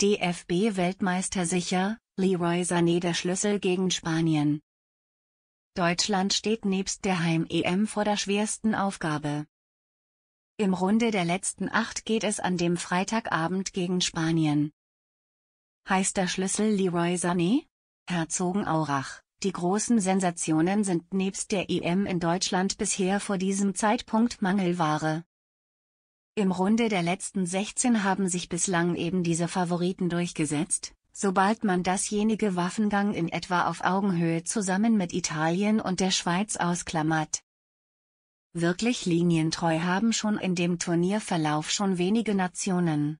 DFB-Weltmeister sicher, Leroy Sané der Schlüssel gegen Spanien. Deutschland steht nebst der Heim-EM vor der schwersten Aufgabe. Im Runde der letzten acht geht es an dem Freitagabend gegen Spanien. Heißt der Schlüssel Leroy Sané? Herzogenaurach. Die großen Sensationen sind nebst der EM in Deutschland bisher vor diesem Zeitpunkt Mangelware. Im Runde der letzten 16 haben sich bislang eben diese Favoriten durchgesetzt, sobald man dasjenige Waffengang in etwa auf Augenhöhe zusammen mit Italien und der Schweiz ausklammert. Wirklich linientreu haben schon in dem Turnierverlauf schon wenige Nationen.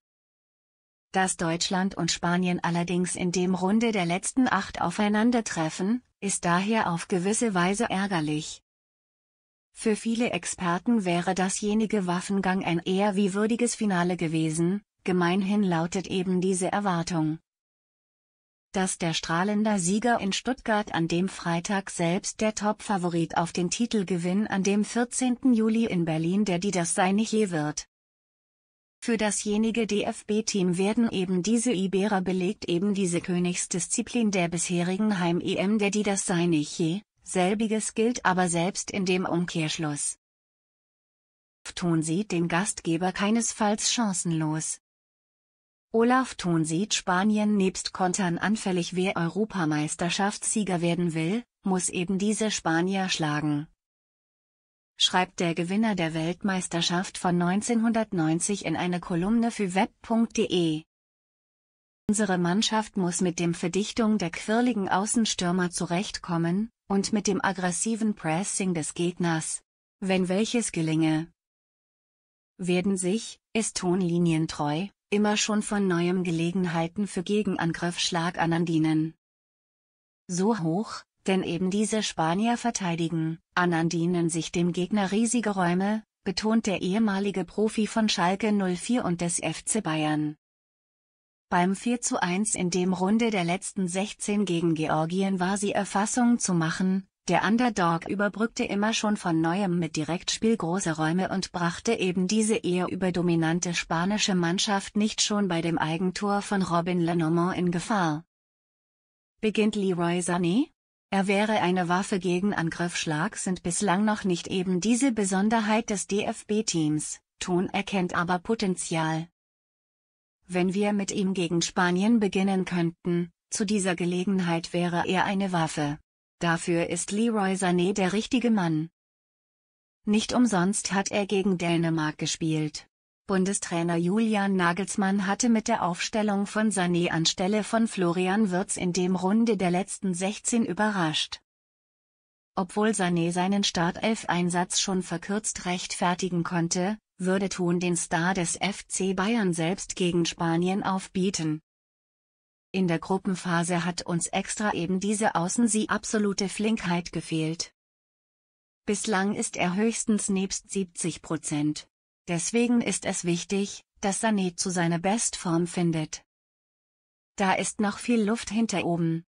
Dass Deutschland und Spanien allerdings in dem Runde der letzten acht aufeinandertreffen, ist daher auf gewisse Weise ärgerlich. Für viele Experten wäre dasjenige Waffengang ein eher wie würdiges Finale gewesen, gemeinhin lautet eben diese Erwartung. Dass der strahlender Sieger in Stuttgart an dem Freitag selbst der Top-Favorit auf den Titelgewinn an dem 14. Juli in Berlin der die das sei nicht je wird. Für dasjenige DFB-Team werden eben diese Iberer belegt eben diese Königsdisziplin der bisherigen Heim-EM der die das sei nicht je, selbiges gilt aber selbst in dem Umkehrschluss. Thun sieht den Gastgeber keinesfalls chancenlos. Olaf Thun sieht Spanien nebst Kontern anfällig wer Europameisterschaftssieger werden will, muss eben diese Spanier schlagen. Schreibt der Gewinner der Weltmeisterschaft von 1990 in eine Kolumne für web.de Unsere Mannschaft muss mit dem Verdichtung der quirligen Außenstürmer zurechtkommen, und mit dem aggressiven Pressing des Gegners. Wenn welches gelinge, werden sich, ist Tonlinientreu, immer schon von neuem Gelegenheiten für Gegenangriff Schlag an So hoch, denn eben diese Spanier verteidigen, an Andinen sich dem Gegner riesige Räume, betont der ehemalige Profi von Schalke 04 und des FC Bayern. Beim 4 zu 1 in dem Runde der letzten 16 gegen Georgien war sie Erfassung zu machen, der Underdog überbrückte immer schon von neuem mit Direktspiel große Räume und brachte eben diese eher überdominante spanische Mannschaft nicht schon bei dem Eigentor von Robin Lenormand in Gefahr. Beginnt Leroy Sané? Er wäre eine Waffe gegen Angriffschlag sind bislang noch nicht eben diese Besonderheit des DFB-Teams, Ton erkennt aber Potenzial wenn wir mit ihm gegen Spanien beginnen könnten, zu dieser Gelegenheit wäre er eine Waffe. Dafür ist Leroy Sané der richtige Mann. Nicht umsonst hat er gegen Dänemark gespielt. Bundestrainer Julian Nagelsmann hatte mit der Aufstellung von Sané anstelle von Florian Wirtz in dem Runde der letzten 16 überrascht. Obwohl Sané seinen Startelf-Einsatz schon verkürzt rechtfertigen konnte, würde Thun den Star des FC Bayern selbst gegen Spanien aufbieten. In der Gruppenphase hat uns extra eben diese Außensie absolute Flinkheit gefehlt. Bislang ist er höchstens nebst 70 Prozent. Deswegen ist es wichtig, dass Sané zu seiner Bestform findet. Da ist noch viel Luft hinter oben,